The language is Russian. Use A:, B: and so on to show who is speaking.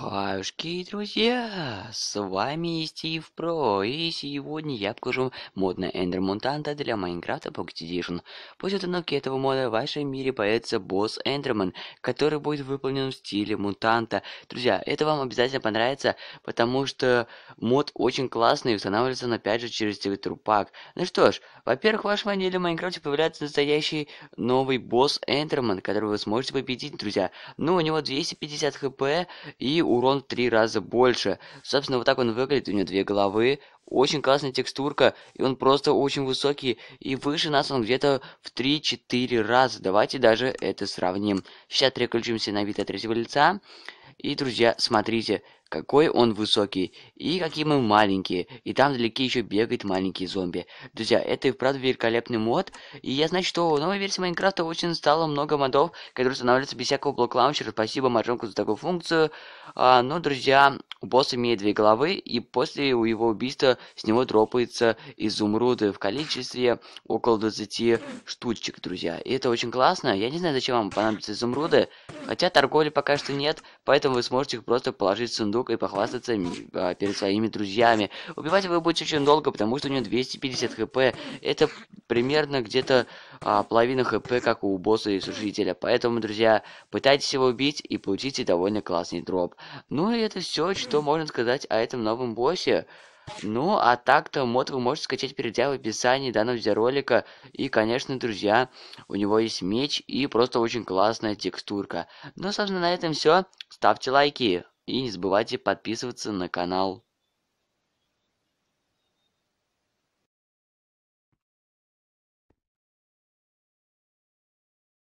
A: Ашки, друзья, с вами Стив Про, и сегодня я покажу мод на Эндер Мутанта для Майнкрафта Pocket Edition. После установки этого мода в вашем мире появится босс Эндерман, который будет выполнен в стиле Мутанта. Друзья, это вам обязательно понравится, потому что мод очень классный и устанавливается он опять же через трупак. Ну что ж, во-первых, в вашем отделе в Майнкрафте появляется настоящий новый босс Эндерман, которого вы сможете победить, друзья. Ну, у него 250 хп и урон в три раза больше. Собственно, вот так он выглядит, у него две головы, очень классная текстурка, и он просто очень высокий, и выше нас он где-то в 3-4 раза. Давайте даже это сравним. Сейчас переключимся на вид от третьего лица. И, друзья, смотрите, какой он высокий, и какие мы маленькие, и там вдалеке еще бегает маленькие зомби. Друзья, это и вправду великолепный мод, и я знаю, что в новой версии Майнкрафта очень стало много модов, которые устанавливаются без всякого блок лаунчера. Спасибо Маржонку за такую функцию. А, но, ну, друзья, босс имеет две головы, и после его убийства с него дропаются изумруды в количестве около 20 штучек, друзья. И это очень классно. Я не знаю, зачем вам понадобятся изумруды, хотя торговли пока что нет, поэтому вы сможете их просто положить в сундук сундук и похвастаться а, перед своими друзьями. Убивать его будет очень долго, потому что у него 250 хп. Это примерно где-то а, половина хп, как у босса и сушителя. Поэтому, друзья, пытайтесь его убить и получите довольно классный дроп. Ну и это все, что можно сказать о этом новом боссе. Ну, а так-то мод вы можете скачать, перейдя в описании данного видеоролика. И, конечно, друзья, у него есть меч и просто очень классная текстурка. Ну, собственно, на этом все. Ставьте лайки и не забывайте подписываться на канал